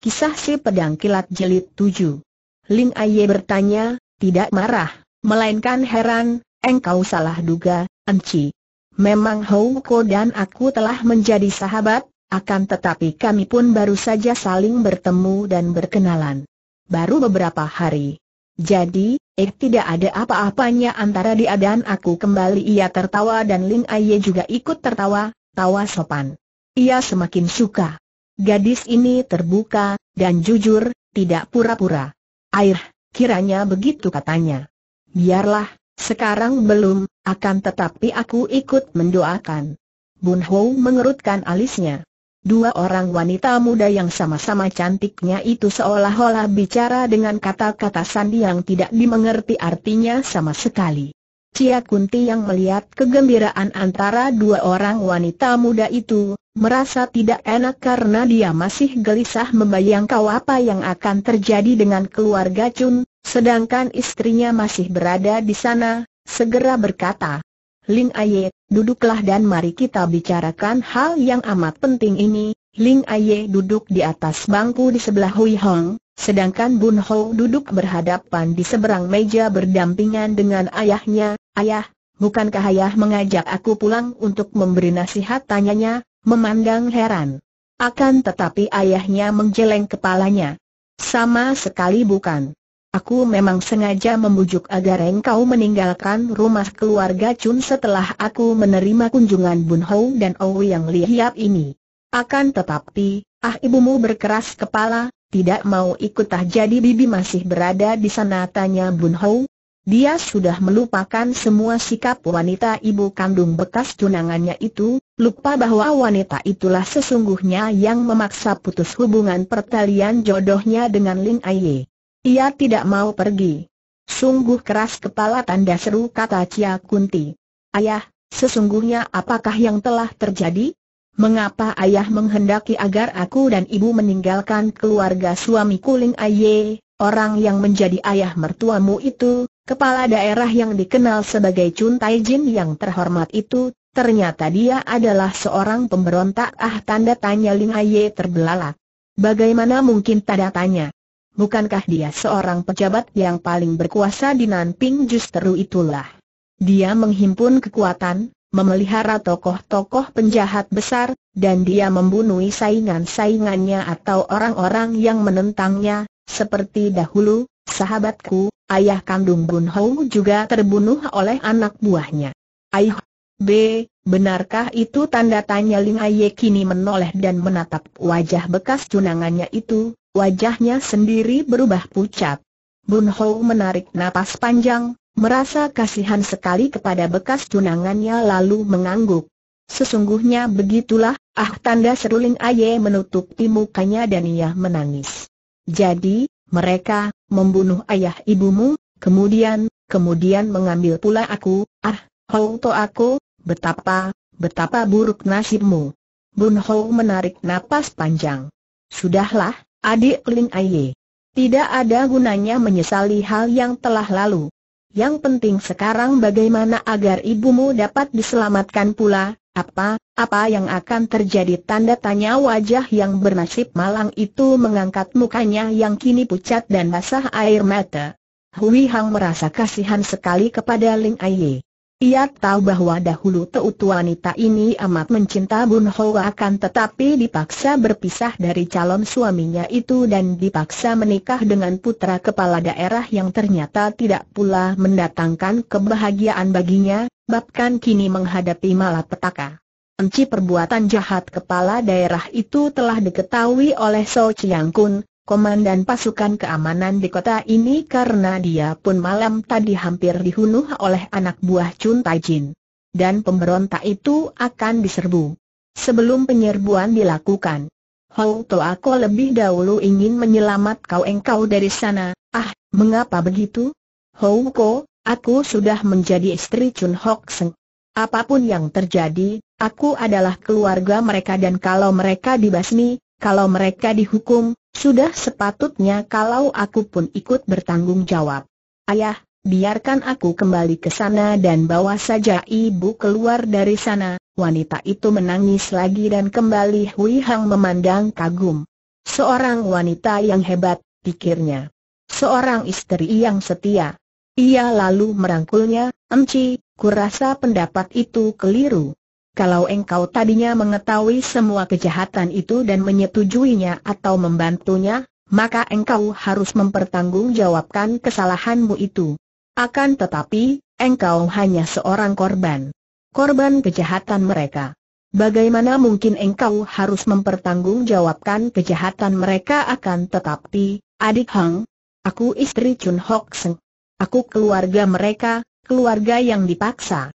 Kisah si pedang kilat Jelit tujuh. Ling Aye bertanya, tidak marah, melainkan heran, engkau salah duga, Enci. Memang Houko dan aku telah menjadi sahabat, akan tetapi kami pun baru saja saling bertemu dan berkenalan. Baru beberapa hari. Jadi, eh tidak ada apa-apanya antara dia dan aku kembali ia tertawa dan Ling Aye juga ikut tertawa, tawa sopan. Ia semakin suka. Gadis ini terbuka, dan jujur, tidak pura-pura. Air, kiranya begitu katanya. Biarlah, sekarang belum, akan tetapi aku ikut mendoakan. Bun Hou mengerutkan alisnya. Dua orang wanita muda yang sama-sama cantiknya itu seolah-olah bicara dengan kata-kata sandi yang tidak dimengerti artinya sama sekali. Cia Kunti yang melihat kegembiraan antara dua orang wanita muda itu, merasa tidak enak karena dia masih gelisah membayangkan apa yang akan terjadi dengan keluarga Chun, sedangkan istrinya masih berada di sana, segera berkata, Ling Aye, duduklah dan mari kita bicarakan hal yang amat penting ini. Ling Aye duduk di atas bangku di sebelah Hui Hong, Sedangkan Bun Ho duduk berhadapan di seberang meja berdampingan dengan ayahnya, Ayah, bukankah ayah mengajak aku pulang untuk memberi nasihat tanyanya, memandang heran. Akan tetapi ayahnya menjeleng kepalanya. Sama sekali bukan. Aku memang sengaja membujuk agar engkau meninggalkan rumah keluarga Chun setelah aku menerima kunjungan Bun Ho dan Ouyang yang lihat ini. Akan tetapi, ah ibumu berkeras kepala, tidak mau ikut ah jadi Bibi masih berada di sana tanya Bun Hou. Dia sudah melupakan semua sikap wanita ibu kandung bekas tunangannya itu, lupa bahwa wanita itulah sesungguhnya yang memaksa putus hubungan pertalian jodohnya dengan Ling Aye. Ia tidak mau pergi. Sungguh keras kepala tanda seru kata Cia Kunti. Ayah, sesungguhnya apakah yang telah terjadi? mengapa ayah menghendaki agar aku dan ibu meninggalkan keluarga suami Kuling Aye, orang yang menjadi ayah mertuamu itu, kepala daerah yang dikenal sebagai Chun Tai Jin yang terhormat itu, ternyata dia adalah seorang pemberontak ah tanda tanya Ling Aye terbelalak. Bagaimana mungkin tanda tanya? Bukankah dia seorang pejabat yang paling berkuasa di Nanping justru itulah. Dia menghimpun kekuatan, memelihara tokoh-tokoh penjahat besar, dan dia membunuh saingan-saingannya atau orang-orang yang menentangnya, seperti dahulu, sahabatku, ayah kandung Bun Hou juga terbunuh oleh anak buahnya. Ayuh! B, benarkah itu tanda tanya Ling Aye kini menoleh dan menatap wajah bekas junangannya itu, wajahnya sendiri berubah pucat. Bun Hou menarik napas panjang, Merasa kasihan sekali kepada bekas tunangannya lalu mengangguk. Sesungguhnya begitulah, ah tanda seruling Aye menutupi mukanya dan ia menangis. Jadi, mereka, membunuh ayah ibumu, kemudian, kemudian mengambil pula aku, ah, hou to aku, betapa, betapa buruk nasibmu. Bun Hou menarik napas panjang. Sudahlah, adik Ling Aye. Tidak ada gunanya menyesali hal yang telah lalu. Yang penting sekarang bagaimana agar ibumu dapat diselamatkan pula, apa, apa yang akan terjadi tanda tanya wajah yang bernasib malang itu mengangkat mukanya yang kini pucat dan basah air mata. Hui Hang merasa kasihan sekali kepada Ling Aiyi. Ia tahu bahwa dahulu teutu wanita ini amat mencinta Bun Ho akan tetapi dipaksa berpisah dari calon suaminya itu dan dipaksa menikah dengan putra kepala daerah yang ternyata tidak pula mendatangkan kebahagiaan baginya, bahkan kini menghadapi malapetaka. Enci perbuatan jahat kepala daerah itu telah diketahui oleh So Chiang Kun, komandan pasukan keamanan di kota ini karena dia pun malam tadi hampir dihunuh oleh anak buah Chun Taijin Dan pemberontak itu akan diserbu. Sebelum penyerbuan dilakukan, Hou To aku lebih dahulu ingin menyelamat kau engkau dari sana. Ah, mengapa begitu? Hou Ko, aku sudah menjadi istri Chun Hok Seng. Apapun yang terjadi, aku adalah keluarga mereka dan kalau mereka dibasmi, kalau mereka dihukum, sudah sepatutnya kalau aku pun ikut bertanggung jawab. Ayah, biarkan aku kembali ke sana dan bawa saja ibu keluar dari sana. Wanita itu menangis lagi dan kembali Hui Hang memandang kagum. Seorang wanita yang hebat, pikirnya. Seorang istri yang setia. Ia lalu merangkulnya, Emci, kurasa pendapat itu keliru kalau engkau tadinya mengetahui semua kejahatan itu dan menyetujuinya atau membantunya, maka engkau harus mempertanggungjawabkan kesalahanmu itu. Akan tetapi, engkau hanya seorang korban. Korban kejahatan mereka. Bagaimana mungkin engkau harus mempertanggungjawabkan kejahatan mereka akan tetapi, adik Hang, aku istri Chun Hok Seng. Aku keluarga mereka, keluarga yang dipaksa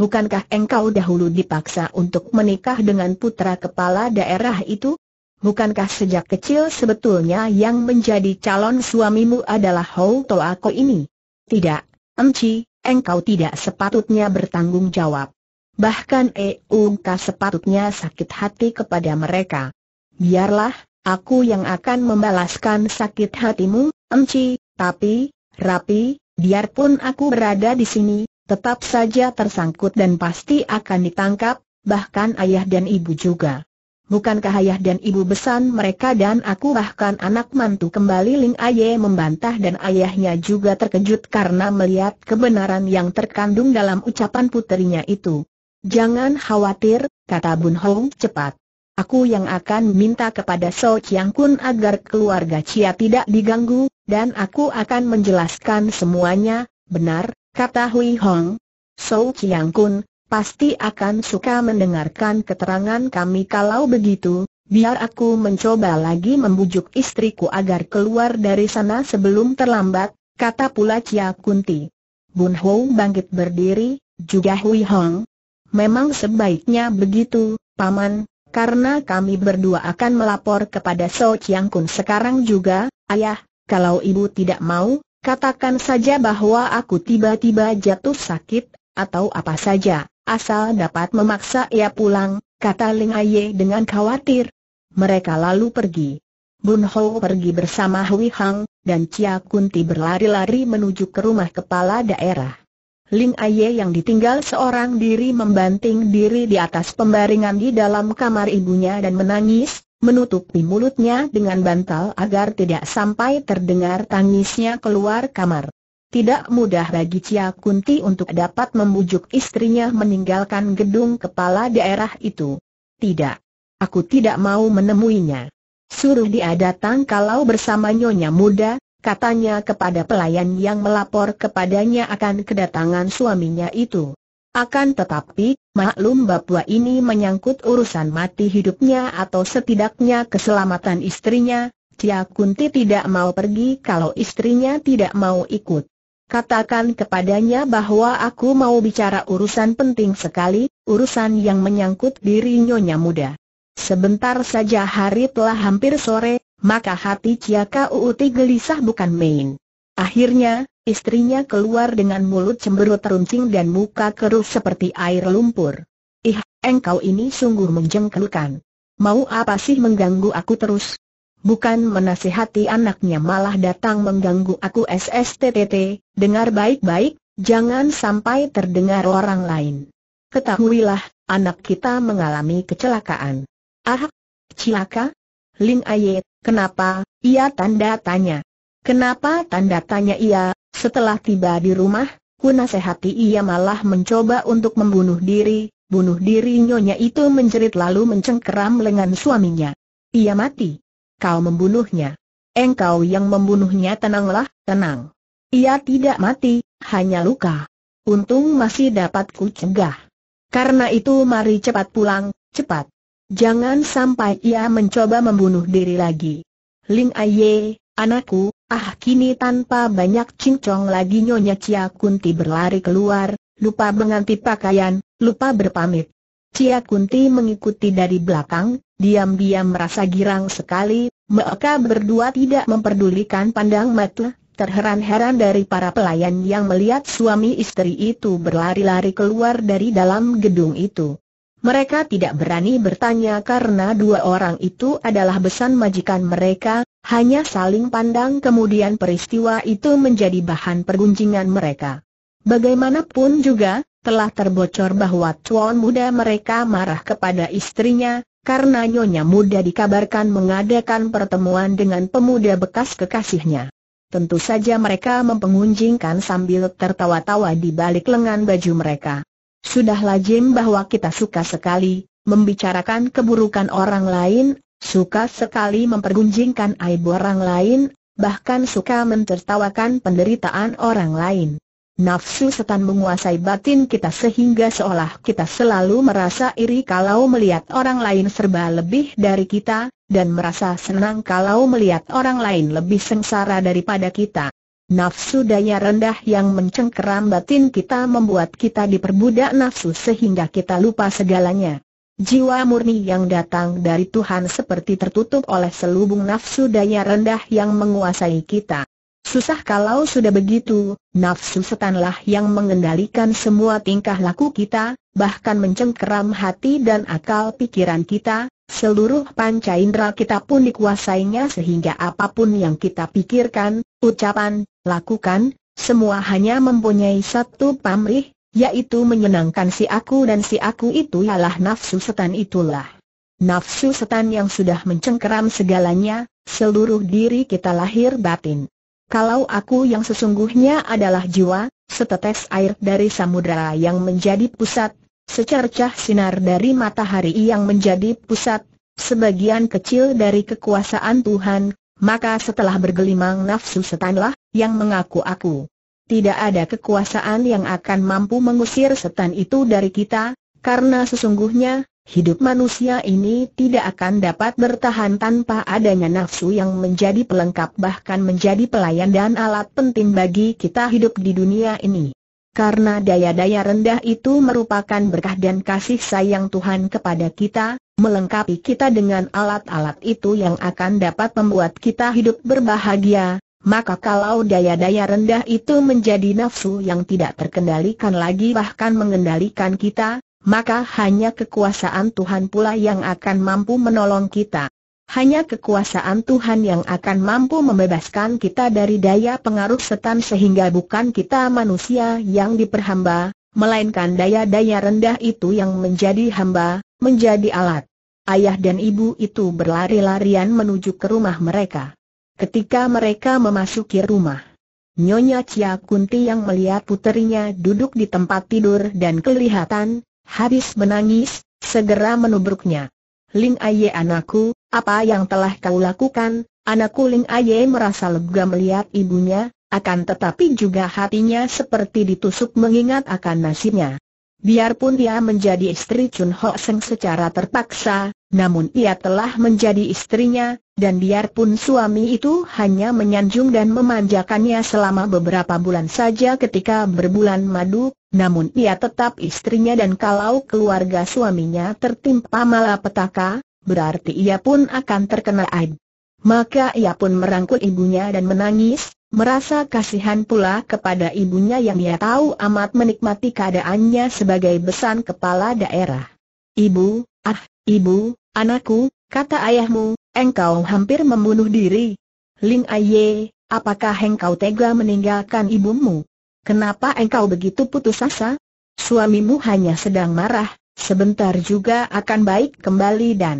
bukankah engkau dahulu dipaksa untuk menikah dengan putra kepala daerah itu? Bukankah sejak kecil sebetulnya yang menjadi calon suamimu adalah Hou Toako ini? Tidak, Emci, engkau tidak sepatutnya bertanggung jawab. Bahkan Eungka sepatutnya sakit hati kepada mereka. Biarlah, aku yang akan membalaskan sakit hatimu, Emci, tapi, Rapi, biarpun aku berada di sini, tetap saja tersangkut dan pasti akan ditangkap, bahkan ayah dan ibu juga. Bukankah ayah dan ibu besan mereka dan aku bahkan anak mantu kembali Ling Aye membantah dan ayahnya juga terkejut karena melihat kebenaran yang terkandung dalam ucapan putrinya itu. Jangan khawatir, kata Bun Hong cepat. Aku yang akan minta kepada So Chiang Kun agar keluarga Chia tidak diganggu, dan aku akan menjelaskan semuanya, benar, kata Hui Hong. Sou Chiang Kun, pasti akan suka mendengarkan keterangan kami kalau begitu, biar aku mencoba lagi membujuk istriku agar keluar dari sana sebelum terlambat, kata pula Chia Kunti. Bun Ho bangkit berdiri, juga Hui Hong. Memang sebaiknya begitu, Paman, karena kami berdua akan melapor kepada So Chiang Kun sekarang juga, Ayah, kalau Ibu tidak mau, Katakan saja bahwa aku tiba-tiba jatuh sakit, atau apa saja, asal dapat memaksa ia pulang, kata Ling Aye dengan khawatir. Mereka lalu pergi. Bun Ho pergi bersama Hui Hang, dan Chia Kunti berlari-lari menuju ke rumah kepala daerah. Ling Aye yang ditinggal seorang diri membanting diri di atas pembaringan di dalam kamar ibunya dan menangis, menutupi mulutnya dengan bantal agar tidak sampai terdengar tangisnya keluar kamar. Tidak mudah bagi Cia Kunti untuk dapat membujuk istrinya meninggalkan gedung kepala daerah itu. Tidak. Aku tidak mau menemuinya. Suruh dia datang kalau bersama nyonya muda, katanya kepada pelayan yang melapor kepadanya akan kedatangan suaminya itu. Akan tetapi, maklum bahwa ini menyangkut urusan mati hidupnya atau setidaknya keselamatan istrinya, Cia Kunti tidak mau pergi kalau istrinya tidak mau ikut. Katakan kepadanya bahwa aku mau bicara urusan penting sekali, urusan yang menyangkut diri Nyonya Muda. Sebentar saja hari telah hampir sore, maka hati Cia Kunti gelisah bukan main. Akhirnya, istrinya keluar dengan mulut cemberut runcing dan muka keruh seperti air lumpur. Ih, engkau ini sungguh menjengkelkan. Mau apa sih mengganggu aku terus? Bukan menasihati anaknya malah datang mengganggu aku SSTTT, dengar baik-baik, jangan sampai terdengar orang lain. Ketahuilah, anak kita mengalami kecelakaan. Ah, celaka? Ling Aye, kenapa? Ia tanda tanya. Kenapa tanda tanya ia, setelah tiba di rumah, ku nasihati ia malah mencoba untuk membunuh diri, bunuh diri nyonya itu menjerit lalu mencengkeram lengan suaminya. Ia mati. Kau membunuhnya. Engkau yang membunuhnya tenanglah, tenang. Ia tidak mati, hanya luka. Untung masih dapat ku cegah. Karena itu mari cepat pulang, cepat. Jangan sampai ia mencoba membunuh diri lagi. Ling Aye, anakku, Ah kini tanpa banyak cincong lagi Nyonya Cia Kunti berlari keluar, lupa mengganti pakaian, lupa berpamit. Cia Kunti mengikuti dari belakang, diam-diam merasa girang sekali, mereka berdua tidak memperdulikan pandang mata, terheran-heran dari para pelayan yang melihat suami istri itu berlari-lari keluar dari dalam gedung itu. Mereka tidak berani bertanya karena dua orang itu adalah besan majikan mereka, hanya saling pandang kemudian peristiwa itu menjadi bahan pergunjingan mereka. Bagaimanapun juga, telah terbocor bahwa tuan muda mereka marah kepada istrinya, karena nyonya muda dikabarkan mengadakan pertemuan dengan pemuda bekas kekasihnya. Tentu saja mereka mempengunjingkan sambil tertawa-tawa di balik lengan baju mereka. Sudah lazim bahwa kita suka sekali membicarakan keburukan orang lain, suka sekali mempergunjingkan aib orang lain, bahkan suka mentertawakan penderitaan orang lain. Nafsu setan menguasai batin kita sehingga seolah kita selalu merasa iri kalau melihat orang lain serba lebih dari kita, dan merasa senang kalau melihat orang lain lebih sengsara daripada kita. Nafsu daya rendah yang mencengkeram batin kita membuat kita diperbudak nafsu sehingga kita lupa segalanya. Jiwa murni yang datang dari Tuhan seperti tertutup oleh selubung nafsu daya rendah yang menguasai kita. Susah kalau sudah begitu, nafsu setanlah yang mengendalikan semua tingkah laku kita, bahkan mencengkeram hati dan akal pikiran kita, Seluruh panca indera kita pun dikuasainya sehingga apapun yang kita pikirkan, ucapan, lakukan, semua hanya mempunyai satu pamrih, yaitu menyenangkan si aku dan si aku itu ialah nafsu setan itulah. Nafsu setan yang sudah mencengkeram segalanya, seluruh diri kita lahir batin. Kalau aku yang sesungguhnya adalah jiwa, setetes air dari samudera yang menjadi pusat secercah sinar dari matahari yang menjadi pusat, sebagian kecil dari kekuasaan Tuhan, maka setelah bergelimang nafsu setanlah, yang mengaku aku. Tidak ada kekuasaan yang akan mampu mengusir setan itu dari kita, karena sesungguhnya, hidup manusia ini tidak akan dapat bertahan tanpa adanya nafsu yang menjadi pelengkap bahkan menjadi pelayan dan alat penting bagi kita hidup di dunia ini. Karena daya-daya rendah itu merupakan berkah dan kasih sayang Tuhan kepada kita, melengkapi kita dengan alat-alat itu yang akan dapat membuat kita hidup berbahagia, maka kalau daya-daya rendah itu menjadi nafsu yang tidak terkendalikan lagi bahkan mengendalikan kita, maka hanya kekuasaan Tuhan pula yang akan mampu menolong kita. Hanya kekuasaan Tuhan yang akan mampu membebaskan kita dari daya pengaruh setan sehingga bukan kita manusia yang diperhamba, melainkan daya-daya rendah itu yang menjadi hamba, menjadi alat. Ayah dan ibu itu berlari-larian menuju ke rumah mereka. Ketika mereka memasuki rumah, Nyonya Cia Kunti yang melihat puterinya duduk di tempat tidur dan kelihatan habis menangis, segera menubruknya. Ling Aye anakku, apa yang telah kau lakukan? Anakku Ling Aye merasa lega melihat ibunya, akan tetapi juga hatinya seperti ditusuk mengingat akan nasibnya. Biarpun dia menjadi istri Chun Ho Seng secara terpaksa, namun ia telah menjadi istrinya, dan biarpun suami itu hanya menyanjung dan memanjakannya selama beberapa bulan saja ketika berbulan madu, namun ia tetap istrinya dan kalau keluarga suaminya tertimpa malapetaka, berarti ia pun akan terkena aib. Maka ia pun merangkul ibunya dan menangis, merasa kasihan pula kepada ibunya yang ia tahu amat menikmati keadaannya sebagai besan kepala daerah. Ibu, ah, ibu, anakku, kata ayahmu, Engkau hampir membunuh diri. Ling Aye, apakah engkau tega meninggalkan ibumu? Kenapa engkau begitu putus asa? Suamimu hanya sedang marah, sebentar juga akan baik kembali dan...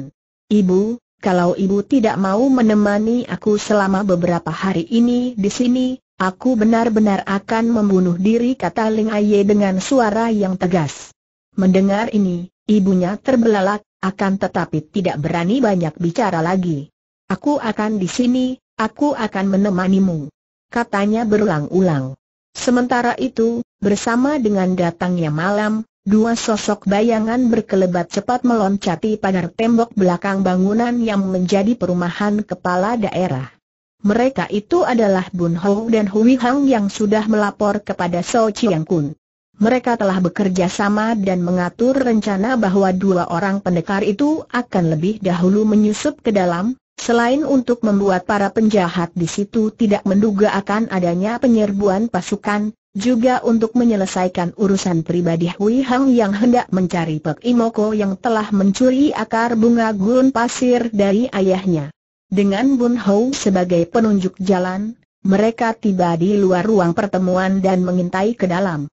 Ibu, kalau ibu tidak mau menemani aku selama beberapa hari ini di sini, aku benar-benar akan membunuh diri kata Ling Aye dengan suara yang tegas. Mendengar ini, ibunya terbelalak, akan tetapi tidak berani banyak bicara lagi. Aku akan di sini, aku akan menemanimu. Katanya berulang-ulang. Sementara itu, bersama dengan datangnya malam, dua sosok bayangan berkelebat cepat meloncati pagar tembok belakang bangunan yang menjadi perumahan kepala daerah. Mereka itu adalah Bun Hou dan Hui Hang yang sudah melapor kepada So Chiang Kun mereka telah bekerja sama dan mengatur rencana bahwa dua orang pendekar itu akan lebih dahulu menyusup ke dalam, selain untuk membuat para penjahat di situ tidak menduga akan adanya penyerbuan pasukan, juga untuk menyelesaikan urusan pribadi Hui Hang yang hendak mencari Pek Imoko yang telah mencuri akar bunga gurun pasir dari ayahnya. Dengan Bun Hou sebagai penunjuk jalan, mereka tiba di luar ruang pertemuan dan mengintai ke dalam.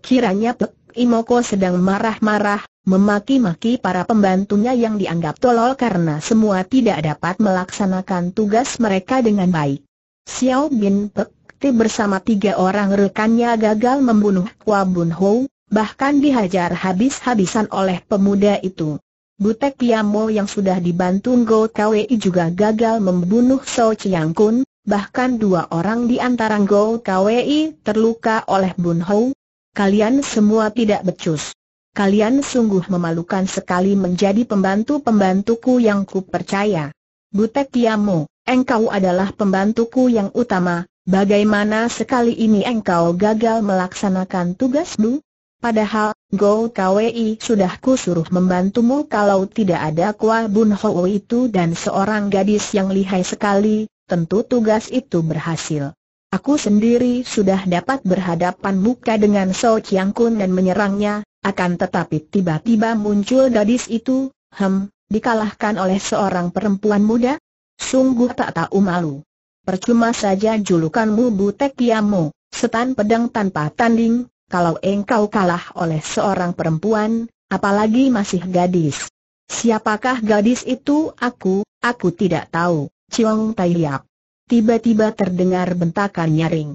Kiranya Pek Imoko sedang marah-marah, memaki-maki para pembantunya yang dianggap tolol karena semua tidak dapat melaksanakan tugas mereka dengan baik. Xiao Bin Pek Ti bersama tiga orang rekannya gagal membunuh Hua Bun Ho, bahkan dihajar habis-habisan oleh pemuda itu. Butek Piamo yang sudah dibantu Go Kwei juga gagal membunuh So Chiang Kun, bahkan dua orang di antara Go Kwei terluka oleh Bun Hou. Kalian semua tidak becus. Kalian sungguh memalukan sekali menjadi pembantu-pembantuku yang kupercaya. Butek Tiamu, engkau adalah pembantuku yang utama, bagaimana sekali ini engkau gagal melaksanakan tugasmu? Padahal, Go Kwi sudah suruh membantumu kalau tidak ada Kwa Bun Ho itu dan seorang gadis yang lihai sekali, tentu tugas itu berhasil. Aku sendiri sudah dapat berhadapan muka dengan So Chiang Kun dan menyerangnya, akan tetapi tiba-tiba muncul gadis itu, hem, dikalahkan oleh seorang perempuan muda? Sungguh tak tahu malu. Percuma saja julukanmu Butek Yamu, setan pedang tanpa tanding, kalau engkau kalah oleh seorang perempuan, apalagi masih gadis. Siapakah gadis itu aku, aku tidak tahu, Chiang Tai Yap tiba-tiba terdengar bentakan nyaring.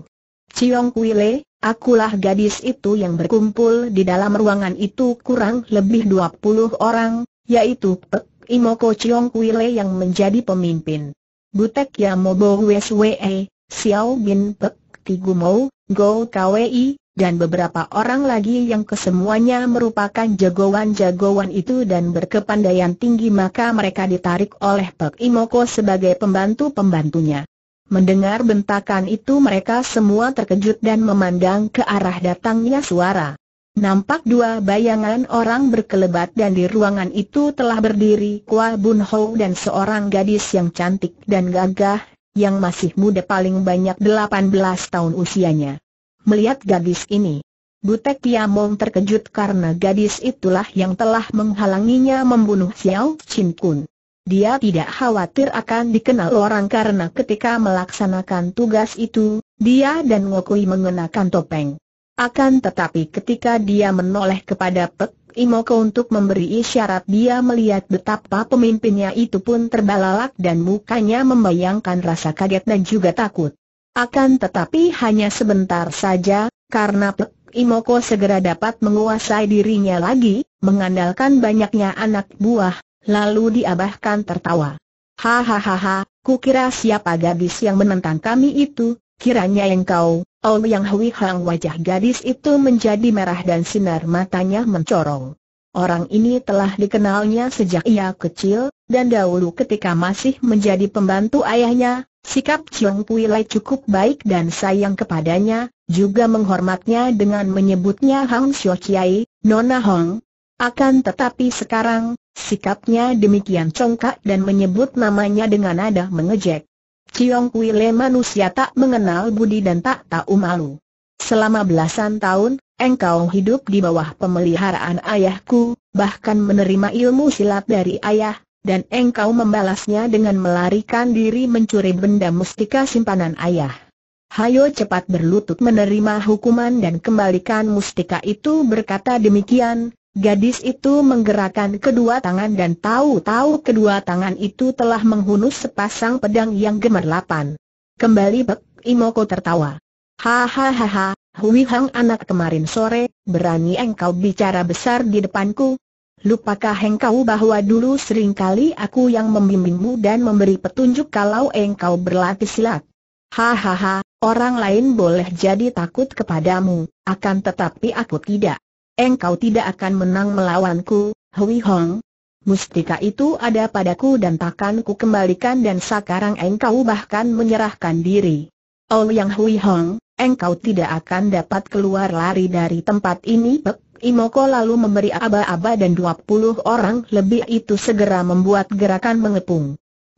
Ciong Kuile, akulah gadis itu yang berkumpul di dalam ruangan itu kurang lebih 20 orang, yaitu Pek Imoko Ciong Kuile yang menjadi pemimpin. Butek Yamobo Weswe, e, Xiao Bin Pek Tigumo, Go Kwei, dan beberapa orang lagi yang kesemuanya merupakan jagoan-jagoan itu dan berkepandaian tinggi maka mereka ditarik oleh Pek Imoko sebagai pembantu-pembantunya. Mendengar bentakan itu mereka semua terkejut dan memandang ke arah datangnya suara. Nampak dua bayangan orang berkelebat dan di ruangan itu telah berdiri Kwa Bun Ho dan seorang gadis yang cantik dan gagah, yang masih muda paling banyak 18 tahun usianya. Melihat gadis ini, Butek Piamong terkejut karena gadis itulah yang telah menghalanginya membunuh Xiao Chin Kun. Dia tidak khawatir akan dikenal orang karena ketika melaksanakan tugas itu, dia dan Ngokui mengenakan topeng. Akan tetapi ketika dia menoleh kepada Pek Imoko untuk memberi isyarat dia melihat betapa pemimpinnya itu pun terbalalak dan mukanya membayangkan rasa kaget dan juga takut. Akan tetapi hanya sebentar saja, karena Pek Imoko segera dapat menguasai dirinya lagi, mengandalkan banyaknya anak buah, lalu diabahkan tertawa. Hahaha, kukira siapa gadis yang menentang kami itu, kiranya yang kau. Oh Yang Hui Hang wajah gadis itu menjadi merah dan sinar matanya mencorong. Orang ini telah dikenalnya sejak ia kecil, dan dahulu ketika masih menjadi pembantu ayahnya, sikap Chiong Pui Lai cukup baik dan sayang kepadanya, juga menghormatnya dengan menyebutnya Hang Xiao Chiai, Nona Hong, akan tetapi sekarang, sikapnya demikian congkak dan menyebut namanya dengan nada mengejek. Ciong Kui Le manusia tak mengenal budi dan tak tahu malu. Selama belasan tahun, engkau hidup di bawah pemeliharaan ayahku, bahkan menerima ilmu silat dari ayah, dan engkau membalasnya dengan melarikan diri mencuri benda mustika simpanan ayah. Hayo cepat berlutut menerima hukuman dan kembalikan mustika itu berkata demikian, Gadis itu menggerakkan kedua tangan dan tahu-tahu kedua tangan itu telah menghunus sepasang pedang yang gemerlapan. Kembali Bek Imoko tertawa. Hahaha, Hui Hang anak kemarin sore, berani engkau bicara besar di depanku? Lupakah engkau bahwa dulu seringkali aku yang membimbingmu dan memberi petunjuk kalau engkau berlatih silat? Hahaha, orang lain boleh jadi takut kepadamu, akan tetapi aku tidak. Engkau tidak akan menang melawanku, Hui Hong. Mustika itu ada padaku dan takkan ku kembalikan dan sekarang engkau bahkan menyerahkan diri. Oh Yang Hui Hong, engkau tidak akan dapat keluar lari dari tempat ini Bek Imoko lalu memberi aba-aba dan 20 orang lebih itu segera membuat gerakan mengepung.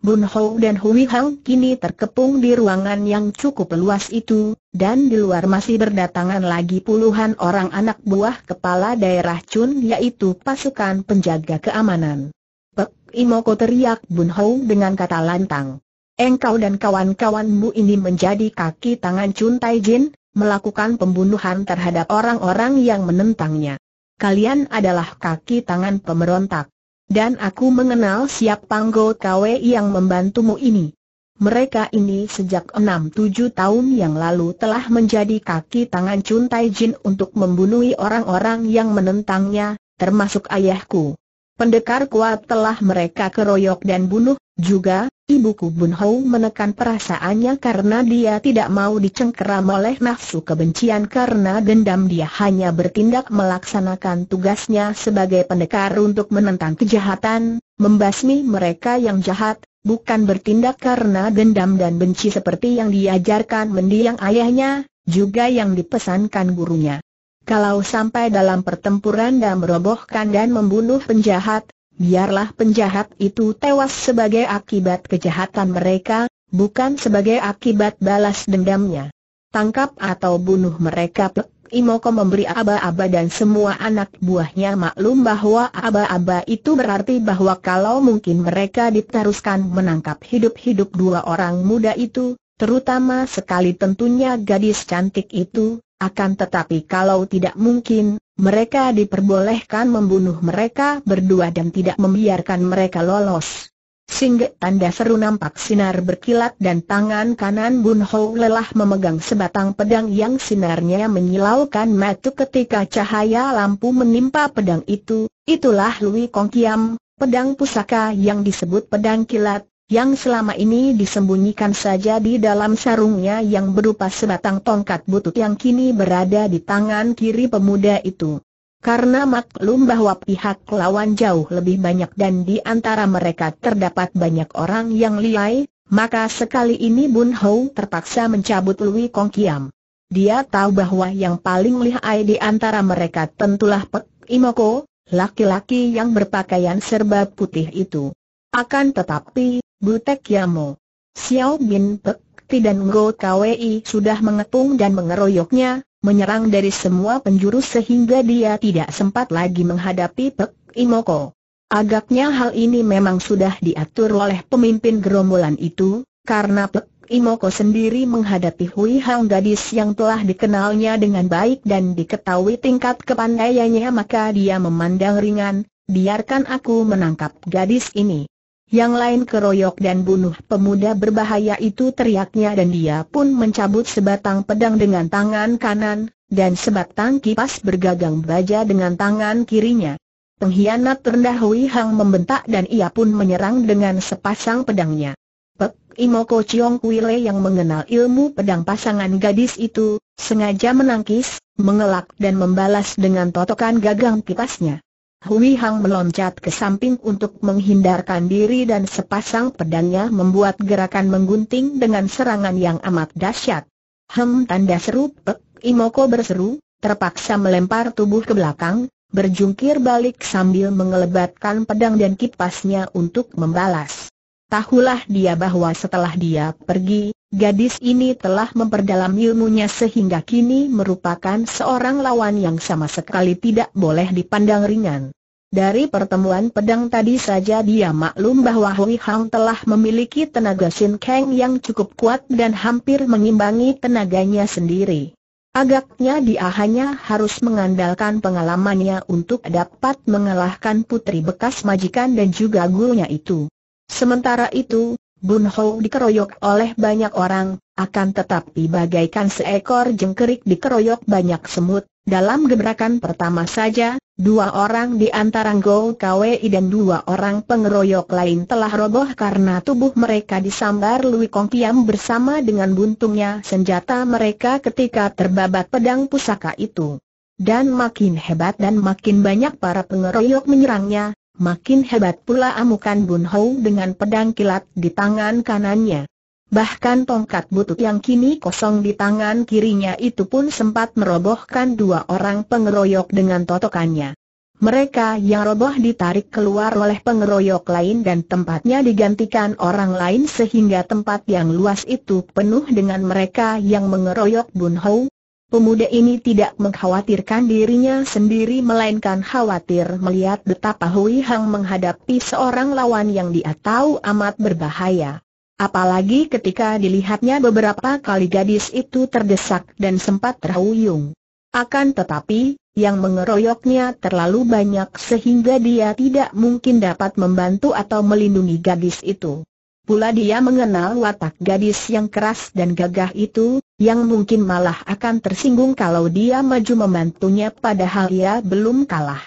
Bun Hou dan Hui Hang kini terkepung di ruangan yang cukup luas itu, dan di luar masih berdatangan lagi puluhan orang anak buah kepala daerah Chun yaitu pasukan penjaga keamanan. Pek Imoko teriak Bun Hou dengan kata lantang. Engkau dan kawan-kawanmu ini menjadi kaki tangan Chun Taijin, melakukan pembunuhan terhadap orang-orang yang menentangnya. Kalian adalah kaki tangan pemberontak. Dan aku mengenal siap Panggo kawe yang membantumu ini. Mereka ini sejak enam tujuh tahun yang lalu telah menjadi kaki tangan Chun Tai Jin untuk membunuh orang-orang yang menentangnya, termasuk ayahku. Pendekar kuat telah mereka keroyok dan bunuh, juga, Ibuku Bun Hou menekan perasaannya karena dia tidak mau dicengkeram oleh nafsu kebencian karena dendam dia hanya bertindak melaksanakan tugasnya sebagai pendekar untuk menentang kejahatan, membasmi mereka yang jahat, bukan bertindak karena dendam dan benci seperti yang diajarkan mendiang ayahnya, juga yang dipesankan gurunya. Kalau sampai dalam pertempuran dan merobohkan dan membunuh penjahat, Biarlah penjahat itu tewas sebagai akibat kejahatan mereka, bukan sebagai akibat balas dendamnya. Tangkap atau bunuh mereka Imoko memberi aba-aba dan semua anak buahnya maklum bahwa aba-aba itu berarti bahwa kalau mungkin mereka diteruskan menangkap hidup-hidup dua orang muda itu, terutama sekali tentunya gadis cantik itu, akan tetapi kalau tidak mungkin, mereka diperbolehkan membunuh mereka berdua dan tidak membiarkan mereka lolos. Singgah tanda seru nampak sinar berkilat dan tangan kanan Bun Ho lelah memegang sebatang pedang yang sinarnya menyilaukan mata ketika cahaya lampu menimpa pedang itu, itulah Lui Kong Kiam, pedang pusaka yang disebut pedang kilat, yang selama ini disembunyikan saja di dalam sarungnya yang berupa sebatang tongkat butut yang kini berada di tangan kiri pemuda itu. Karena maklum bahwa pihak lawan jauh lebih banyak dan di antara mereka terdapat banyak orang yang liai, maka sekali ini Bun Hou terpaksa mencabut Lui Kong Kiam. Dia tahu bahwa yang paling lihai di antara mereka tentulah Pek Imoko, laki-laki yang berpakaian serba putih itu. Akan tetapi, Butek Yamo. Xiao Bin Pek, Ti dan Ngo Kwi sudah mengepung dan mengeroyoknya, menyerang dari semua penjuru sehingga dia tidak sempat lagi menghadapi Pek Imoko. Agaknya hal ini memang sudah diatur oleh pemimpin gerombolan itu, karena Pek Imoko sendiri menghadapi Hui Hang gadis yang telah dikenalnya dengan baik dan diketahui tingkat kepandaiannya maka dia memandang ringan, biarkan aku menangkap gadis ini. Yang lain keroyok dan bunuh pemuda berbahaya itu teriaknya dan dia pun mencabut sebatang pedang dengan tangan kanan, dan sebatang kipas bergagang baja dengan tangan kirinya. Pengkhianat rendah Hui Hang membentak dan ia pun menyerang dengan sepasang pedangnya. Pek Imoko Chiong Kuile yang mengenal ilmu pedang pasangan gadis itu, sengaja menangkis, mengelak dan membalas dengan totokan gagang kipasnya. Hui Hang meloncat ke samping untuk menghindarkan diri dan sepasang pedangnya membuat gerakan menggunting dengan serangan yang amat dahsyat. Hem tanda seru Pek Imoko berseru, terpaksa melempar tubuh ke belakang, berjungkir balik sambil mengelebatkan pedang dan kipasnya untuk membalas. Tahulah dia bahwa setelah dia pergi, Gadis ini telah memperdalam ilmunya sehingga kini merupakan seorang lawan yang sama sekali tidak boleh dipandang ringan. Dari pertemuan pedang tadi saja dia maklum bahwa Hui Hang telah memiliki tenaga sin Kang yang cukup kuat dan hampir mengimbangi tenaganya sendiri. Agaknya dia hanya harus mengandalkan pengalamannya untuk dapat mengalahkan putri bekas majikan dan juga gurunya itu. Sementara itu, Bun Hou dikeroyok oleh banyak orang, akan tetapi bagaikan seekor jengkerik dikeroyok banyak semut, dalam gebrakan pertama saja, dua orang di antara Go Kwei dan dua orang pengeroyok lain telah roboh karena tubuh mereka disambar Lui Kong Kiam bersama dengan buntungnya senjata mereka ketika terbabat pedang pusaka itu. Dan makin hebat dan makin banyak para pengeroyok menyerangnya, Makin hebat pula amukan Bun Hou dengan pedang kilat di tangan kanannya. Bahkan tongkat butut yang kini kosong di tangan kirinya itu pun sempat merobohkan dua orang pengeroyok dengan totokannya. Mereka yang roboh ditarik keluar oleh pengeroyok lain dan tempatnya digantikan orang lain sehingga tempat yang luas itu penuh dengan mereka yang mengeroyok Bun Hou, Pemuda ini tidak mengkhawatirkan dirinya sendiri melainkan khawatir melihat betapa Hui Hang menghadapi seorang lawan yang dia tahu amat berbahaya. Apalagi ketika dilihatnya beberapa kali gadis itu terdesak dan sempat terhuyung. Akan tetapi, yang mengeroyoknya terlalu banyak sehingga dia tidak mungkin dapat membantu atau melindungi gadis itu. Pula dia mengenal watak gadis yang keras dan gagah itu, yang mungkin malah akan tersinggung kalau dia maju membantunya padahal ia belum kalah.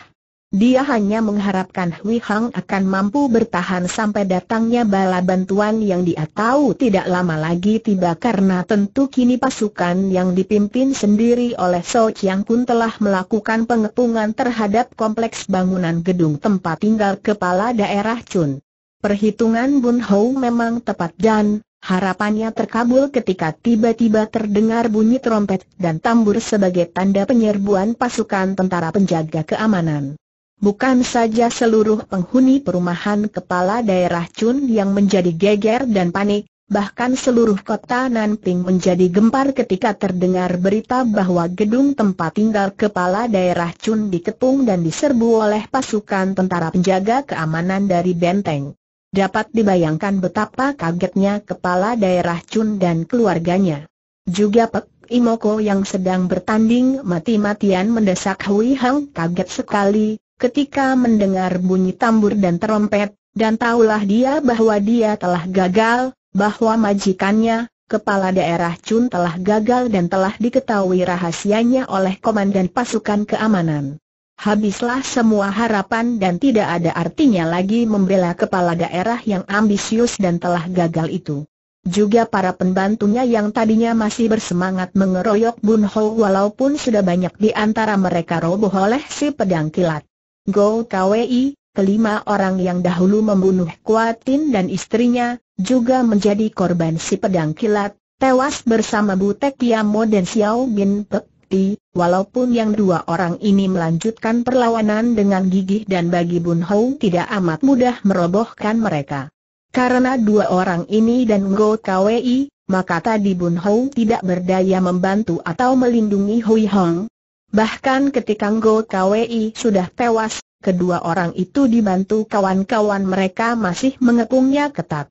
Dia hanya mengharapkan Hui Hang akan mampu bertahan sampai datangnya bala bantuan yang dia tahu tidak lama lagi tiba karena tentu kini pasukan yang dipimpin sendiri oleh So Chiang pun telah melakukan pengepungan terhadap kompleks bangunan gedung tempat tinggal kepala daerah Chun. Perhitungan Bun Hou memang tepat dan harapannya terkabul ketika tiba-tiba terdengar bunyi trompet dan tambur sebagai tanda penyerbuan pasukan tentara penjaga keamanan. Bukan saja seluruh penghuni perumahan kepala daerah Chun yang menjadi geger dan panik, bahkan seluruh kota Nanping menjadi gempar ketika terdengar berita bahwa gedung tempat tinggal kepala daerah Chun dikepung dan diserbu oleh pasukan tentara penjaga keamanan dari benteng. Dapat dibayangkan betapa kagetnya kepala daerah Chun dan keluarganya. Juga Pek Imoko yang sedang bertanding mati-matian mendesak Hui Hang kaget sekali, ketika mendengar bunyi tambur dan terompet, dan tahulah dia bahwa dia telah gagal, bahwa majikannya, kepala daerah Chun telah gagal dan telah diketahui rahasianya oleh komandan pasukan keamanan habislah semua harapan dan tidak ada artinya lagi membela kepala daerah yang ambisius dan telah gagal itu. Juga para pembantunya yang tadinya masih bersemangat mengeroyok Bun Ho walaupun sudah banyak di antara mereka roboh oleh si pedang kilat. Go Kwei, kelima orang yang dahulu membunuh Kuatin dan istrinya, juga menjadi korban si pedang kilat, tewas bersama Butek Yamo dan Xiao Bin Pek mati, walaupun yang dua orang ini melanjutkan perlawanan dengan gigih dan bagi Bun Hou tidak amat mudah merobohkan mereka. Karena dua orang ini dan Go Kwei, maka tadi Bun Hou tidak berdaya membantu atau melindungi Hui Hong. Bahkan ketika Go Kwei sudah tewas, kedua orang itu dibantu kawan-kawan mereka masih mengepungnya ketat.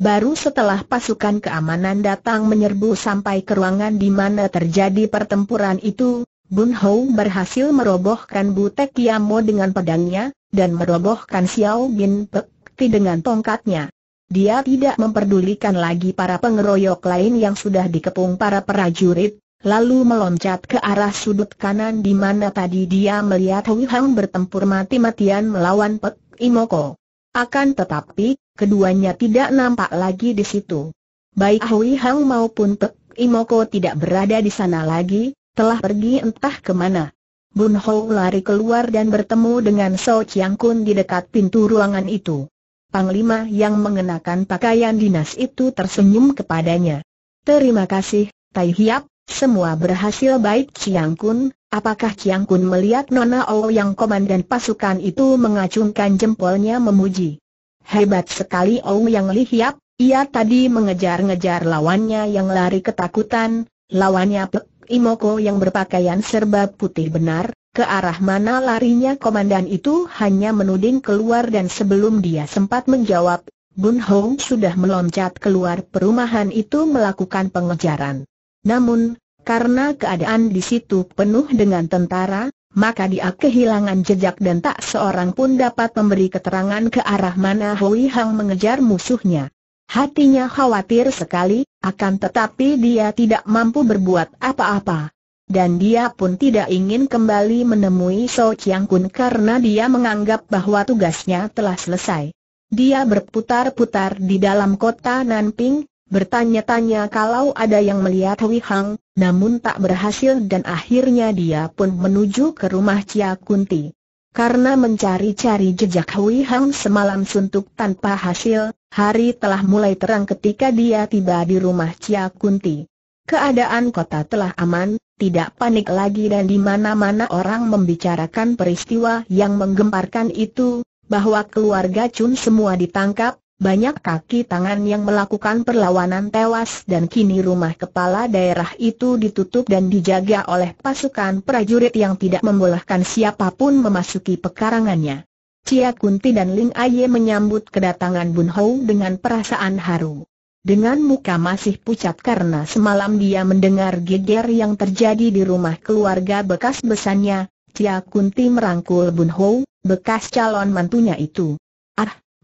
Baru setelah pasukan keamanan datang menyerbu sampai ke ruangan di mana terjadi pertempuran itu, Bun Hou berhasil merobohkan Butek Yamo dengan pedangnya, dan merobohkan Xiao Bin Pekti dengan tongkatnya. Dia tidak memperdulikan lagi para pengeroyok lain yang sudah dikepung para prajurit, lalu meloncat ke arah sudut kanan di mana tadi dia melihat Hui Hang bertempur mati-matian melawan Pek Imoko. Akan tetapi, keduanya tidak nampak lagi di situ. Baik Hui Hang maupun Pek Imoko tidak berada di sana lagi, telah pergi entah kemana. Bun Ho lari keluar dan bertemu dengan So Chiang Kun di dekat pintu ruangan itu. Panglima yang mengenakan pakaian dinas itu tersenyum kepadanya. Terima kasih, Tai Hiap, semua berhasil baik Chiang Kun, apakah Chiang Kun melihat Nona Ou yang komandan pasukan itu mengacungkan jempolnya memuji. Hebat sekali Yang Li Hiap, ia tadi mengejar-ngejar lawannya yang lari ketakutan, lawannya Pek Imoko yang berpakaian serba putih benar, ke arah mana larinya komandan itu hanya menuding keluar dan sebelum dia sempat menjawab, Bun Hong sudah meloncat keluar perumahan itu melakukan pengejaran. Namun, karena keadaan di situ penuh dengan tentara, maka dia kehilangan jejak dan tak seorang pun dapat memberi keterangan ke arah mana Hui Hang mengejar musuhnya. Hatinya khawatir sekali, akan tetapi dia tidak mampu berbuat apa-apa. Dan dia pun tidak ingin kembali menemui So Chiang Kun karena dia menganggap bahwa tugasnya telah selesai. Dia berputar-putar di dalam kota Nanping, bertanya-tanya kalau ada yang melihat Hui Hang, namun tak berhasil dan akhirnya dia pun menuju ke rumah Cia Kunti. Karena mencari-cari jejak Hui Hang semalam suntuk tanpa hasil, hari telah mulai terang ketika dia tiba di rumah Cia Kunti. Keadaan kota telah aman, tidak panik lagi dan di mana-mana orang membicarakan peristiwa yang menggemparkan itu, bahwa keluarga Chun semua ditangkap, banyak kaki tangan yang melakukan perlawanan tewas dan kini rumah kepala daerah itu ditutup dan dijaga oleh pasukan prajurit yang tidak membolehkan siapapun memasuki pekarangannya. Cia Kunti dan Ling Aye menyambut kedatangan Bun Hou dengan perasaan haru. Dengan muka masih pucat karena semalam dia mendengar geger yang terjadi di rumah keluarga bekas besannya, Cia Kunti merangkul Bun Hou, bekas calon mantunya itu.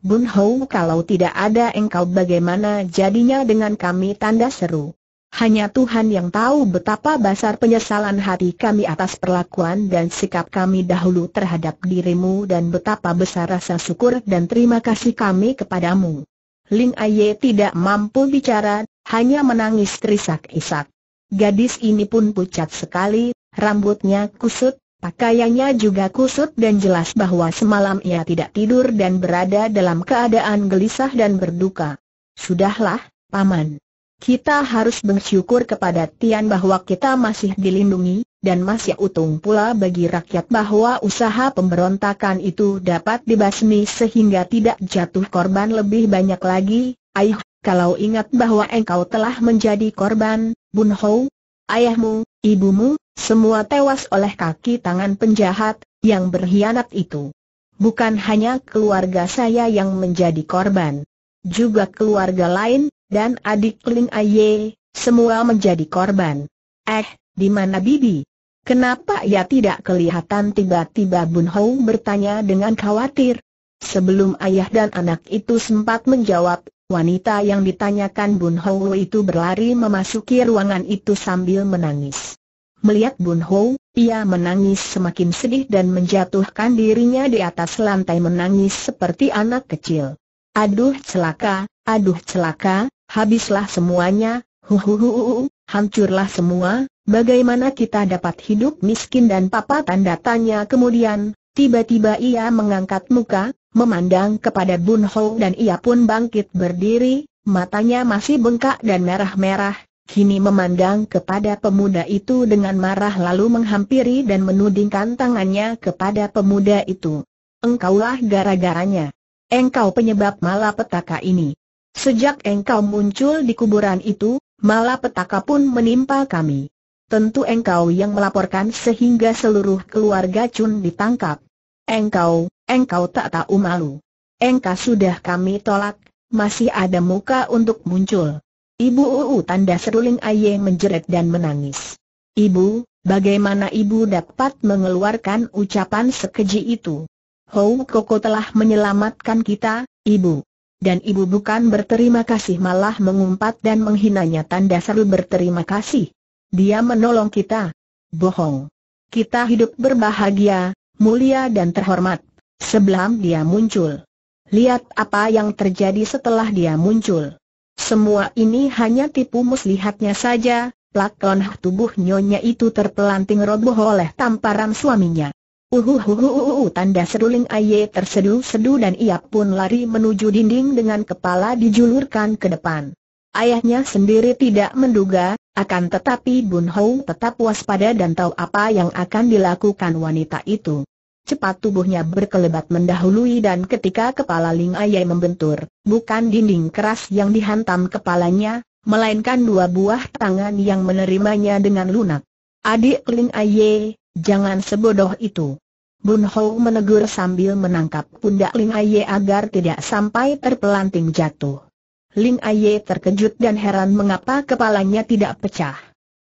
Bun Hou kalau tidak ada engkau bagaimana jadinya dengan kami tanda seru. Hanya Tuhan yang tahu betapa besar penyesalan hati kami atas perlakuan dan sikap kami dahulu terhadap dirimu dan betapa besar rasa syukur dan terima kasih kami kepadamu. Ling Aye tidak mampu bicara, hanya menangis terisak-isak. Gadis ini pun pucat sekali, rambutnya kusut, Pakaiannya juga kusut dan jelas bahwa semalam ia tidak tidur dan berada dalam keadaan gelisah dan berduka. Sudahlah, Paman. Kita harus bersyukur kepada Tian bahwa kita masih dilindungi, dan masih utung pula bagi rakyat bahwa usaha pemberontakan itu dapat dibasmi sehingga tidak jatuh korban lebih banyak lagi. Ayuh, kalau ingat bahwa engkau telah menjadi korban, Bun Hou, ayahmu, ibumu, semua tewas oleh kaki tangan penjahat, yang berkhianat itu. Bukan hanya keluarga saya yang menjadi korban. Juga keluarga lain, dan adik Ling Aye, semua menjadi korban. Eh, di mana Bibi? Kenapa ia tidak kelihatan tiba-tiba Bun Hou bertanya dengan khawatir? Sebelum ayah dan anak itu sempat menjawab, wanita yang ditanyakan Bun Hou itu berlari memasuki ruangan itu sambil menangis. Melihat Bun Ho, ia menangis semakin sedih dan menjatuhkan dirinya di atas lantai menangis seperti anak kecil. Aduh celaka, aduh celaka, habislah semuanya, huhuhuhu, hancurlah semua, bagaimana kita dapat hidup miskin dan papa tanda tanya kemudian, tiba-tiba ia mengangkat muka, memandang kepada Bun Ho dan ia pun bangkit berdiri, matanya masih bengkak dan merah-merah, kini memandang kepada pemuda itu dengan marah lalu menghampiri dan menudingkan tangannya kepada pemuda itu. Engkaulah gara-garanya. Engkau penyebab malapetaka ini. Sejak engkau muncul di kuburan itu, malapetaka pun menimpa kami. Tentu engkau yang melaporkan sehingga seluruh keluarga Chun ditangkap. Engkau, engkau tak tahu malu. Engkau sudah kami tolak, masih ada muka untuk muncul. Ibu Uu tanda seruling Aye menjerit dan menangis. Ibu, bagaimana ibu dapat mengeluarkan ucapan sekeji itu? Hou Koko telah menyelamatkan kita, ibu. Dan ibu bukan berterima kasih malah mengumpat dan menghinanya tanda seru berterima kasih. Dia menolong kita. Bohong. Kita hidup berbahagia, mulia dan terhormat. Sebelum dia muncul. Lihat apa yang terjadi setelah dia muncul. Semua ini hanya tipu muslihatnya saja, lakon tubuh nyonya itu terpelanting roboh oleh tamparan suaminya. Uhuhuhuhuhu uhuh, uhuh, tanda seruling Aye tersedu-sedu dan ia pun lari menuju dinding dengan kepala dijulurkan ke depan. Ayahnya sendiri tidak menduga, akan tetapi Bun Hou tetap waspada dan tahu apa yang akan dilakukan wanita itu cepat tubuhnya berkelebat mendahului dan ketika kepala Ling Ayai membentur, bukan dinding keras yang dihantam kepalanya, melainkan dua buah tangan yang menerimanya dengan lunak. Adik Ling Aye, jangan sebodoh itu. Bun Ho menegur sambil menangkap pundak Ling Aye agar tidak sampai terpelanting jatuh. Ling Aye terkejut dan heran mengapa kepalanya tidak pecah.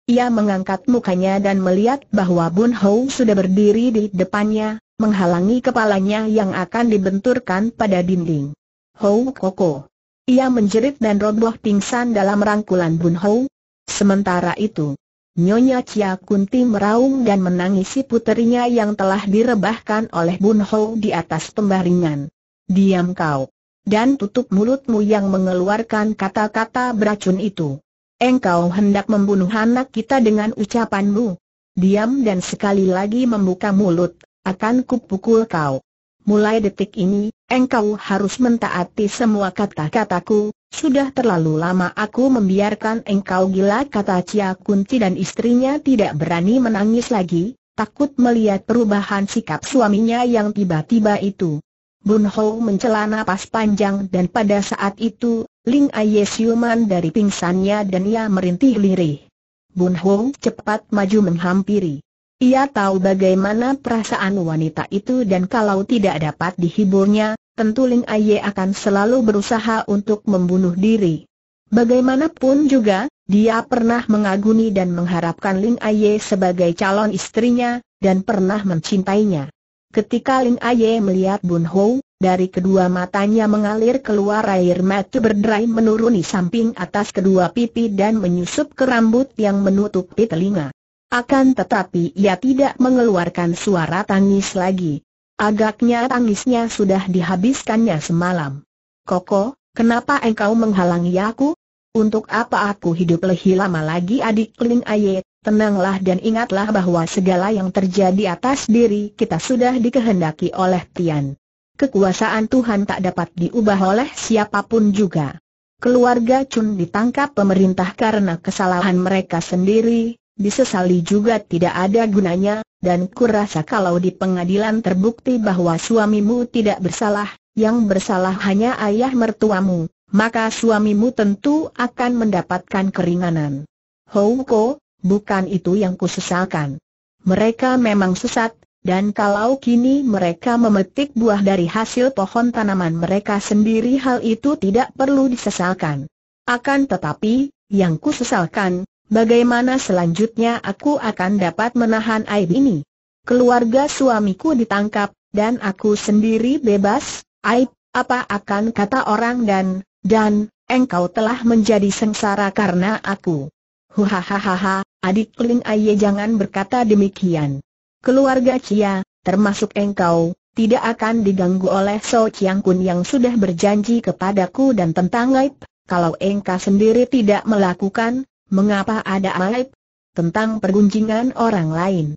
Ia mengangkat mukanya dan melihat bahwa Bun Hou sudah berdiri di depannya, menghalangi kepalanya yang akan dibenturkan pada dinding. Hou Koko. Ia menjerit dan roboh pingsan dalam rangkulan Bun Hou. Sementara itu, Nyonya Chia Kunti meraung dan menangisi puterinya yang telah direbahkan oleh Bun Hou di atas pembaringan. Diam kau. Dan tutup mulutmu yang mengeluarkan kata-kata beracun itu. Engkau hendak membunuh anak kita dengan ucapanmu. Diam dan sekali lagi membuka mulut. Akan kupukul kau. Mulai detik ini, engkau harus mentaati semua kata-kataku, sudah terlalu lama aku membiarkan engkau gila kata Cia Kunti dan istrinya tidak berani menangis lagi, takut melihat perubahan sikap suaminya yang tiba-tiba itu. Bun Ho mencela napas panjang dan pada saat itu, Ling Aye siuman dari pingsannya dan ia merintih lirih. Bun Ho cepat maju menghampiri. Ia tahu bagaimana perasaan wanita itu dan kalau tidak dapat dihiburnya, tentu Ling Aye akan selalu berusaha untuk membunuh diri. Bagaimanapun juga, dia pernah mengagumi dan mengharapkan Ling Aye sebagai calon istrinya, dan pernah mencintainya. Ketika Ling Aye melihat Bun Ho, dari kedua matanya mengalir keluar air mata berderai menuruni samping atas kedua pipi dan menyusup ke rambut yang menutupi telinga. Akan tetapi ia tidak mengeluarkan suara tangis lagi. Agaknya tangisnya sudah dihabiskannya semalam. Koko, kenapa engkau menghalangi aku? Untuk apa aku hidup lebih lama lagi adik Ling Aye, tenanglah dan ingatlah bahwa segala yang terjadi atas diri kita sudah dikehendaki oleh Tian. Kekuasaan Tuhan tak dapat diubah oleh siapapun juga. Keluarga Chun ditangkap pemerintah karena kesalahan mereka sendiri, disesali juga tidak ada gunanya, dan kurasa kalau di pengadilan terbukti bahwa suamimu tidak bersalah, yang bersalah hanya ayah mertuamu, maka suamimu tentu akan mendapatkan keringanan. Houko, bukan itu yang kusesalkan. Mereka memang sesat, dan kalau kini mereka memetik buah dari hasil pohon tanaman mereka sendiri hal itu tidak perlu disesalkan. Akan tetapi, yang kusesalkan, Bagaimana selanjutnya aku akan dapat menahan aib ini? Keluarga suamiku ditangkap, dan aku sendiri bebas, aib, apa akan kata orang dan, dan, engkau telah menjadi sengsara karena aku. Hahaha, adik Ling Aye jangan berkata demikian. Keluarga Cia, termasuk engkau, tidak akan diganggu oleh So Chiang Kun yang sudah berjanji kepadaku dan tentang aib. Kalau engkau sendiri tidak melakukan, Mengapa ada aib? Tentang pergunjingan orang lain.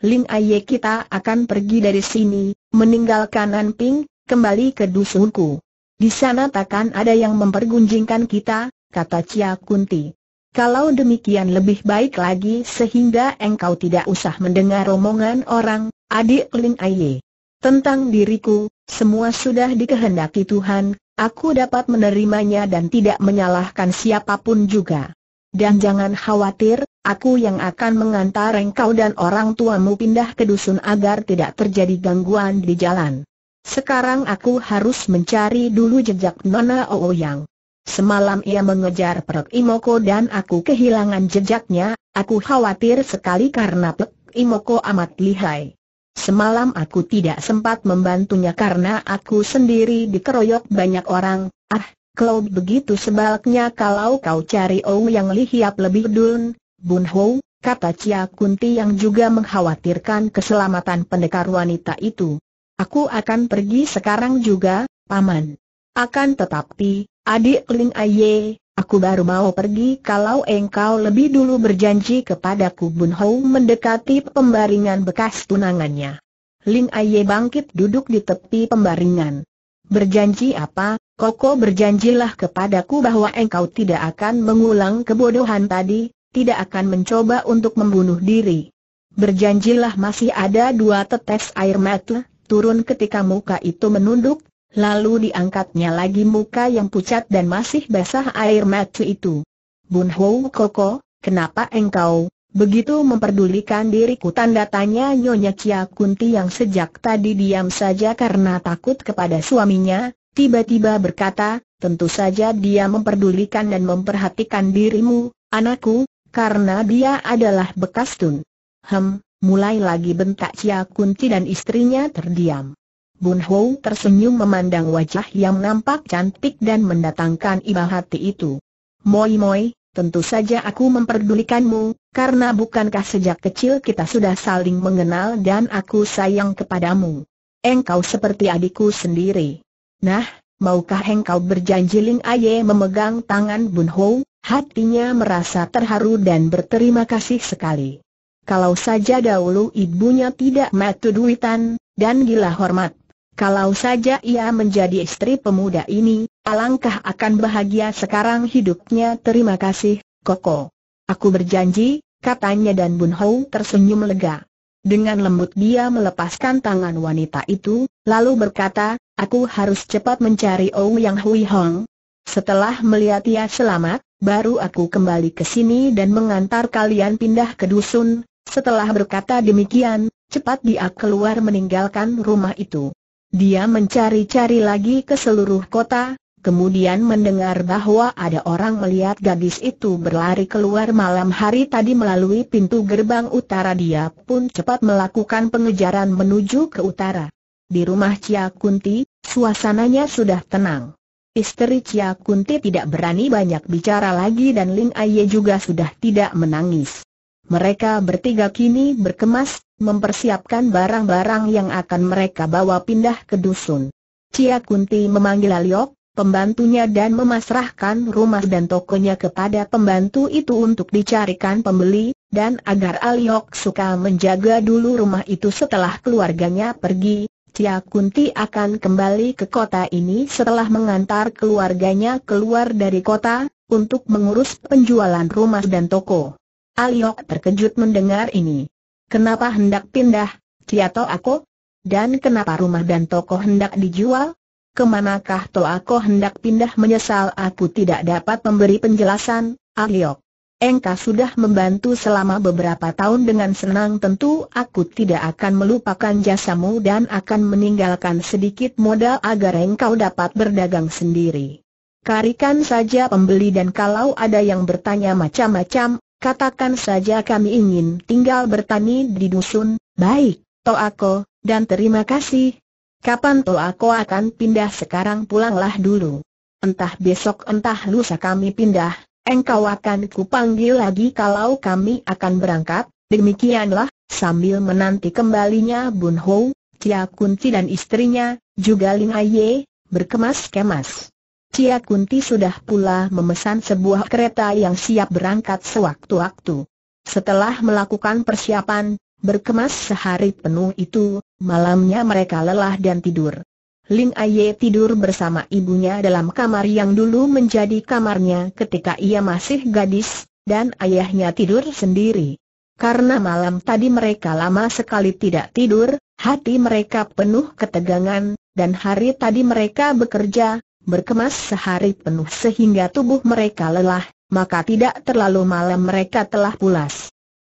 Ling Aye kita akan pergi dari sini, meninggalkan Anping, kembali ke dusunku. Di sana takkan ada yang mempergunjingkan kita, kata Cia Kunti. Kalau demikian lebih baik lagi sehingga engkau tidak usah mendengar omongan orang, adik Ling Aye. Tentang diriku, semua sudah dikehendaki Tuhan, aku dapat menerimanya dan tidak menyalahkan siapapun juga. Dan jangan khawatir, aku yang akan mengantar engkau dan orang tuamu pindah ke dusun agar tidak terjadi gangguan di jalan. Sekarang aku harus mencari dulu jejak Nona Ooyang. Semalam ia mengejar Pek Imoko dan aku kehilangan jejaknya, aku khawatir sekali karena Pek Imoko amat lihai. Semalam aku tidak sempat membantunya karena aku sendiri dikeroyok banyak orang, ah, Kau begitu sebaliknya kalau kau cari Ou yang lihiap lebih dun, Bun Ho, kata Cia Kunti yang juga mengkhawatirkan keselamatan pendekar wanita itu. Aku akan pergi sekarang juga, Paman. Akan tetapi, adik Ling Aye, aku baru mau pergi kalau engkau lebih dulu berjanji kepadaku Bun Ho mendekati pembaringan bekas tunangannya. Ling Aye bangkit duduk di tepi pembaringan. Berjanji apa, Koko berjanjilah kepadaku bahwa engkau tidak akan mengulang kebodohan tadi, tidak akan mencoba untuk membunuh diri. Berjanjilah masih ada dua tetes air mata, turun ketika muka itu menunduk, lalu diangkatnya lagi muka yang pucat dan masih basah air mata itu. Bun Ho Koko, kenapa engkau, Begitu memperdulikan diriku tanda tanya Nyonya Kia Kunti yang sejak tadi diam saja karena takut kepada suaminya, Tiba-tiba berkata, tentu saja dia memperdulikan dan memperhatikan dirimu, anakku, karena dia adalah bekas Tun. Hem, mulai lagi bentak Cia Kunti dan istrinya terdiam. Bun Ho tersenyum memandang wajah yang nampak cantik dan mendatangkan iba hati itu. Moi moi, tentu saja aku memperdulikanmu, karena bukankah sejak kecil kita sudah saling mengenal dan aku sayang kepadamu. Engkau seperti adikku sendiri. Nah, maukah engkau berjanji Ling Aye memegang tangan Bun Ho? Hatinya merasa terharu dan berterima kasih sekali. Kalau saja dahulu ibunya tidak matu duitan, dan gila hormat. Kalau saja ia menjadi istri pemuda ini, alangkah akan bahagia sekarang hidupnya terima kasih, Koko. Aku berjanji, katanya dan Bun Hou tersenyum lega. Dengan lembut dia melepaskan tangan wanita itu, lalu berkata, Aku harus cepat mencari Ou Yang Hui Hong. Setelah melihat ia selamat, baru aku kembali ke sini dan mengantar kalian pindah ke dusun. Setelah berkata demikian, cepat dia keluar meninggalkan rumah itu. Dia mencari-cari lagi ke seluruh kota, kemudian mendengar bahwa ada orang melihat gadis itu berlari keluar malam hari tadi melalui pintu gerbang utara dia pun cepat melakukan pengejaran menuju ke utara. Di rumah Cia Kunti, Suasananya sudah tenang. Istri Cia Kunti tidak berani banyak bicara lagi dan Ling Aye juga sudah tidak menangis. Mereka bertiga kini berkemas, mempersiapkan barang-barang yang akan mereka bawa pindah ke dusun. Cia Kunti memanggil Aliok, pembantunya dan memasrahkan rumah dan tokonya kepada pembantu itu untuk dicarikan pembeli, dan agar Aliok suka menjaga dulu rumah itu setelah keluarganya pergi, Cia Kunti akan kembali ke kota ini setelah mengantar keluarganya keluar dari kota, untuk mengurus penjualan rumah dan toko. Aliok terkejut mendengar ini. Kenapa hendak pindah, Cia Toako? Dan kenapa rumah dan toko hendak dijual? Kemanakah Toako hendak pindah menyesal aku tidak dapat memberi penjelasan, Aliok engkau sudah membantu selama beberapa tahun dengan senang tentu aku tidak akan melupakan jasamu dan akan meninggalkan sedikit modal agar engkau dapat berdagang sendiri. Karikan saja pembeli dan kalau ada yang bertanya macam-macam, katakan saja kami ingin tinggal bertani di dusun, baik, Toako, dan terima kasih. Kapan Toako akan pindah sekarang pulanglah dulu. Entah besok entah lusa kami pindah, engkau akan kupanggil lagi kalau kami akan berangkat, demikianlah, sambil menanti kembalinya Bun Ho, Cia Kunti dan istrinya, juga Ling Aye, berkemas-kemas. Cia Kunti sudah pula memesan sebuah kereta yang siap berangkat sewaktu-waktu. Setelah melakukan persiapan, berkemas sehari penuh itu, malamnya mereka lelah dan tidur. Ling Aye tidur bersama ibunya dalam kamar yang dulu menjadi kamarnya ketika ia masih gadis, dan ayahnya tidur sendiri. Karena malam tadi mereka lama sekali tidak tidur, hati mereka penuh ketegangan, dan hari tadi mereka bekerja, berkemas sehari penuh sehingga tubuh mereka lelah, maka tidak terlalu malam mereka telah pulas.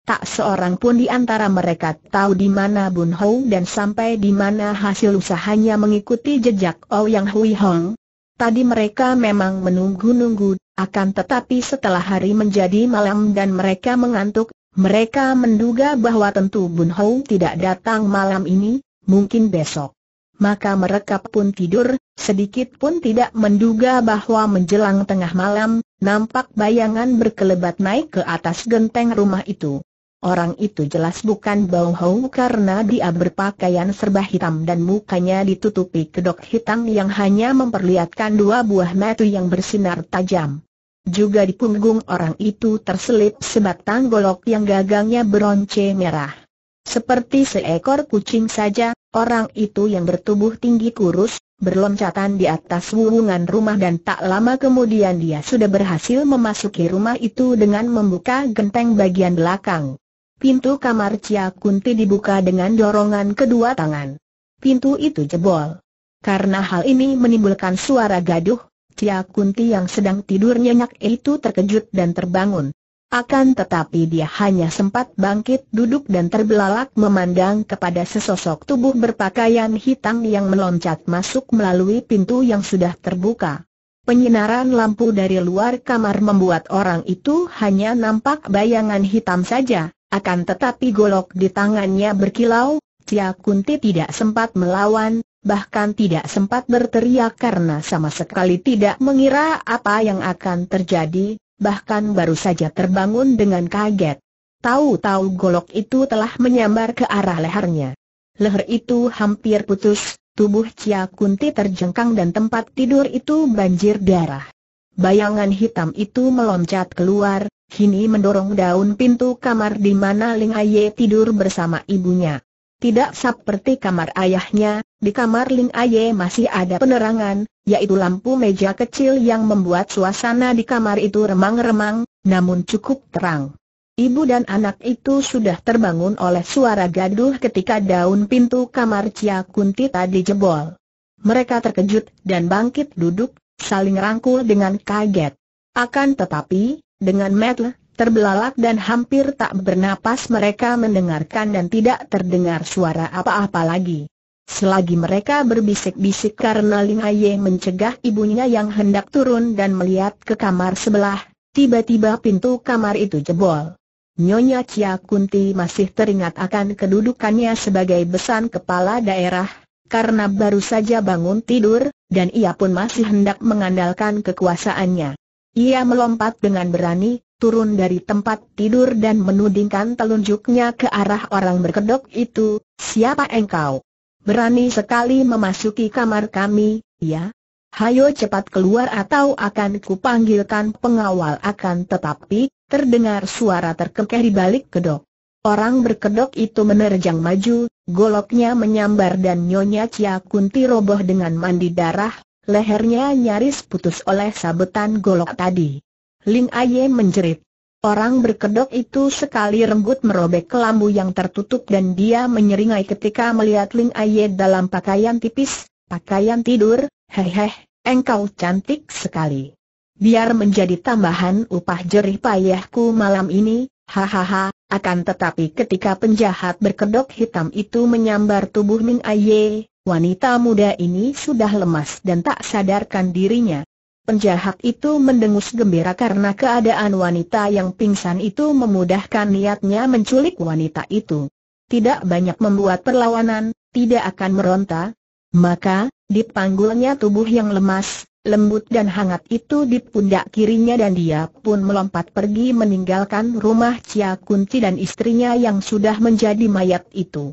Tak seorang pun di antara mereka tahu di mana Bun Hou dan sampai di mana hasil usahanya mengikuti jejak oh Yang Hui Hong. Tadi mereka memang menunggu-nunggu, akan tetapi setelah hari menjadi malam dan mereka mengantuk, mereka menduga bahwa tentu Bun Hou tidak datang malam ini, mungkin besok. Maka mereka pun tidur, sedikit pun tidak menduga bahwa menjelang tengah malam, nampak bayangan berkelebat naik ke atas genteng rumah itu. Orang itu jelas bukan Bao Hou karena dia berpakaian serba hitam dan mukanya ditutupi kedok hitam yang hanya memperlihatkan dua buah mata yang bersinar tajam. Juga di punggung orang itu terselip sebatang golok yang gagangnya beronce merah. Seperti seekor kucing saja, orang itu yang bertubuh tinggi kurus, berloncatan di atas wuwungan rumah dan tak lama kemudian dia sudah berhasil memasuki rumah itu dengan membuka genteng bagian belakang. Pintu kamar Cia Kunti dibuka dengan dorongan kedua tangan. Pintu itu jebol. Karena hal ini menimbulkan suara gaduh, Cia Kunti yang sedang tidur nyenyak itu terkejut dan terbangun. Akan tetapi dia hanya sempat bangkit duduk dan terbelalak memandang kepada sesosok tubuh berpakaian hitam yang meloncat masuk melalui pintu yang sudah terbuka. Penyinaran lampu dari luar kamar membuat orang itu hanya nampak bayangan hitam saja akan tetapi golok di tangannya berkilau, Cia Kunti tidak sempat melawan, bahkan tidak sempat berteriak karena sama sekali tidak mengira apa yang akan terjadi, bahkan baru saja terbangun dengan kaget. Tahu-tahu golok itu telah menyambar ke arah lehernya. Leher itu hampir putus, tubuh Cia Kunti terjengkang dan tempat tidur itu banjir darah. Bayangan hitam itu meloncat keluar, Kini mendorong daun pintu kamar di mana Ling Aye tidur bersama ibunya. Tidak seperti kamar ayahnya, di kamar Ling Aye masih ada penerangan, yaitu lampu meja kecil yang membuat suasana di kamar itu remang-remang, namun cukup terang. Ibu dan anak itu sudah terbangun oleh suara gaduh ketika daun pintu kamar Cia Kunti tadi jebol. Mereka terkejut dan bangkit duduk, saling rangkul dengan kaget. Akan tetapi, dengan metel, terbelalak dan hampir tak bernapas mereka mendengarkan dan tidak terdengar suara apa-apa lagi. Selagi mereka berbisik-bisik karena Ling Aye mencegah ibunya yang hendak turun dan melihat ke kamar sebelah, tiba-tiba pintu kamar itu jebol. Nyonya Chia Kunti masih teringat akan kedudukannya sebagai besan kepala daerah, karena baru saja bangun tidur, dan ia pun masih hendak mengandalkan kekuasaannya. Ia melompat dengan berani, turun dari tempat tidur dan menudingkan telunjuknya ke arah orang berkedok itu, siapa engkau? Berani sekali memasuki kamar kami, ya? Hayo cepat keluar atau akan kupanggilkan pengawal akan tetapi, terdengar suara terkekeh di balik kedok. Orang berkedok itu menerjang maju, goloknya menyambar dan Nyonya Cia Kunti roboh dengan mandi darah, Lehernya nyaris putus oleh sabetan golok tadi. Ling Aye menjerit. Orang berkedok itu sekali renggut merobek kelambu yang tertutup dan dia menyeringai ketika melihat Ling Aye dalam pakaian tipis, pakaian tidur, heheh, engkau cantik sekali. Biar menjadi tambahan upah jerih payahku malam ini, hahaha, akan tetapi ketika penjahat berkedok hitam itu menyambar tubuh Ming Aye, Wanita muda ini sudah lemas dan tak sadarkan dirinya. Penjahat itu mendengus gembira karena keadaan wanita yang pingsan itu memudahkan niatnya menculik wanita itu. Tidak banyak membuat perlawanan, tidak akan meronta. Maka, dipanggulnya tubuh yang lemas, lembut dan hangat itu di pundak kirinya dan dia pun melompat pergi meninggalkan rumah Cia Kunti dan istrinya yang sudah menjadi mayat itu.